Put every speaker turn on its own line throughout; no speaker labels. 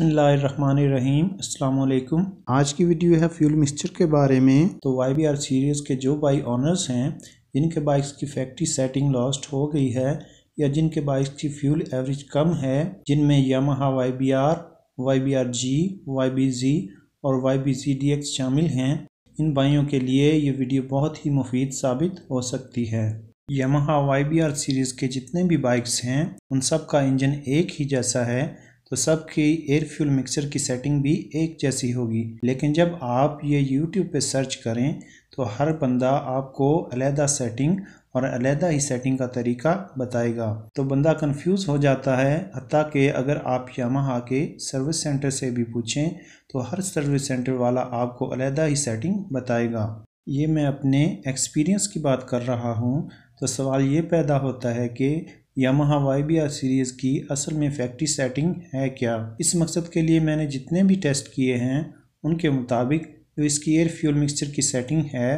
बिसमीम अल्लाम आज की वीडियो है फ्यूल मिक्सचर के बारे में तो वाई बी आर सीरीज़ के जो बाई ऑनर्स हैं जिनके बाइक्स की फैक्ट्री सेटिंग लॉस्ट हो गई है या जिनके बाइक्स की फ्यूल एवरेज कम है जिनमें Yamaha Y B R Y B R G Y B G और Y B C D X शामिल हैं इन बाइयों के लिए ये वीडियो बहुत ही मुफीद साबित हो सकती है Yamaha Y B R series के जितने भी बाइक्स हैं उन सब का इंजन एक ही जैसा है तो सबकी एयर फ्यूल मिक्सर की सेटिंग भी एक जैसी होगी लेकिन जब आप ये यूट्यूब पे सर्च करें तो हर बंदा आपको अलहदा सेटिंग और अलहदा ही सेटिंग का तरीका बताएगा तो बंदा कंफ्यूज हो जाता है हती कि अगर आप यामाहा के सर्विस सेंटर से भी पूछें तो हर सर्विस सेंटर वाला आपको अलहदा ही सेटिंग बताएगा ये मैं अपने एक्सपीरियंस की बात कर रहा हूँ तो सवाल ये पैदा होता है कि Yamaha Y B R series की असल में फैक्ट्री सेटिंग है क्या इस मकसद के लिए मैंने जितने भी टेस्ट किए हैं उनके मुताबिक जो इसकी एयर फ्यूल मिक्सचर की सेटिंग है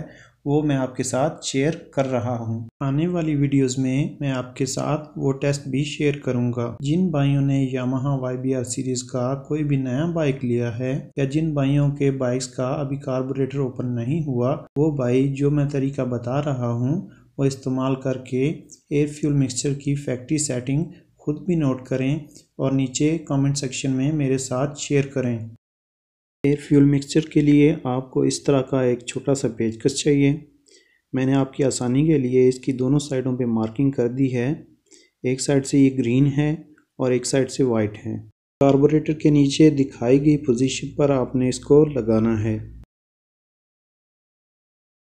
वो मैं आपके साथ शेयर कर रहा हूँ आने वाली वीडियोस में मैं आपके साथ वो टेस्ट भी शेयर करूँगा जिन भाइयों ने Yamaha Y B R series का कोई भी नया बाइक लिया है या जिन भाइयों के बाइक्स का अभी कार्बोरेटर ओपन नहीं हुआ वो भाई जो मैं तरीका बता रहा हूँ वो इस्तेमाल करके एयर फ्यूल मिक्सचर की फैक्ट्री सेटिंग खुद भी नोट करें और नीचे कमेंट सेक्शन में मेरे साथ शेयर करें एयर फ्यूल मिक्सचर के लिए आपको इस तरह का एक छोटा सा पेचकस चाहिए मैंने आपकी आसानी के लिए इसकी दोनों साइडों पे मार्किंग कर दी है एक साइड से ये ग्रीन है और एक साइड से वाइट है कार्बोरेटर के नीचे दिखाई गई पोजीशन पर आपने इसको लगाना है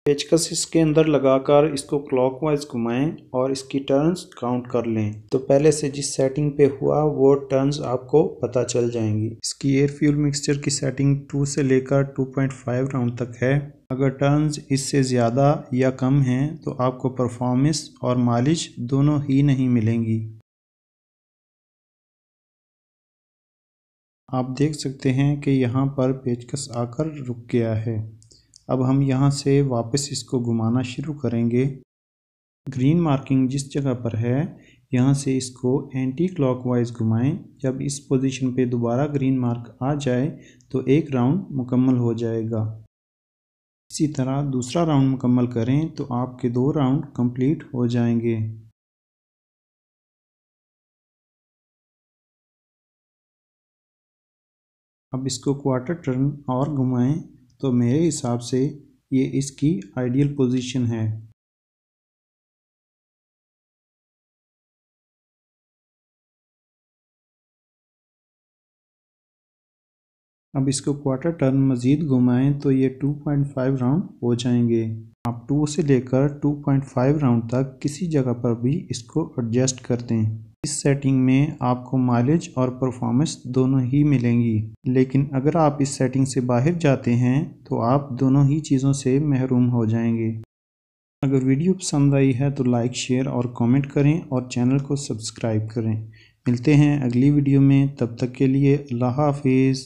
पेचकस इसके अंदर लगाकर इसको क्लॉकवाइज घुमाएं और इसकी टर्न्स काउंट कर लें तो पहले से जिस सेटिंग पे हुआ वो टर्न्स आपको पता चल जाएंगी इसकी एयर फ्यूल मिक्सचर की सेटिंग 2 से लेकर 2.5 राउंड तक है अगर
टर्न्स इससे ज़्यादा या कम हैं तो आपको परफॉर्मेंस और मालिश दोनों ही नहीं मिलेंगी आप देख सकते हैं कि यहाँ पर पेचकस आकर रुक गया है अब हम यहाँ
से वापस इसको घुमाना शुरू करेंगे ग्रीन मार्किंग जिस जगह पर है यहाँ से इसको एंटी क्लॉकवाइज घुमाएं जब इस पोजीशन पे दोबारा ग्रीन मार्क आ जाए तो एक राउंड मुकम्मल हो जाएगा इसी
तरह दूसरा राउंड मुकम्मल करें तो आपके दो राउंड कंप्लीट हो जाएंगे अब इसको क्वार्टर टर्न और घुमाएं तो मेरे हिसाब से ये इसकी आइडियल पोजीशन है अब इसको क्वार्टर टर्न मज़ीद घुमाएं तो ये 2.5 राउंड
हो जाएंगे आप 2 से लेकर 2.5 राउंड तक किसी जगह पर भी इसको एडजस्ट कर दें इस सेटिंग में आपको माइलेज और परफॉर्मेंस दोनों ही मिलेंगी लेकिन अगर आप इस सेटिंग से बाहर जाते हैं तो आप दोनों ही चीज़ों से महरूम हो जाएंगे अगर वीडियो पसंद आई है तो लाइक शेयर और कमेंट करें
और चैनल को सब्सक्राइब करें मिलते हैं अगली वीडियो में तब तक के लिए अल्लाह हाफिज़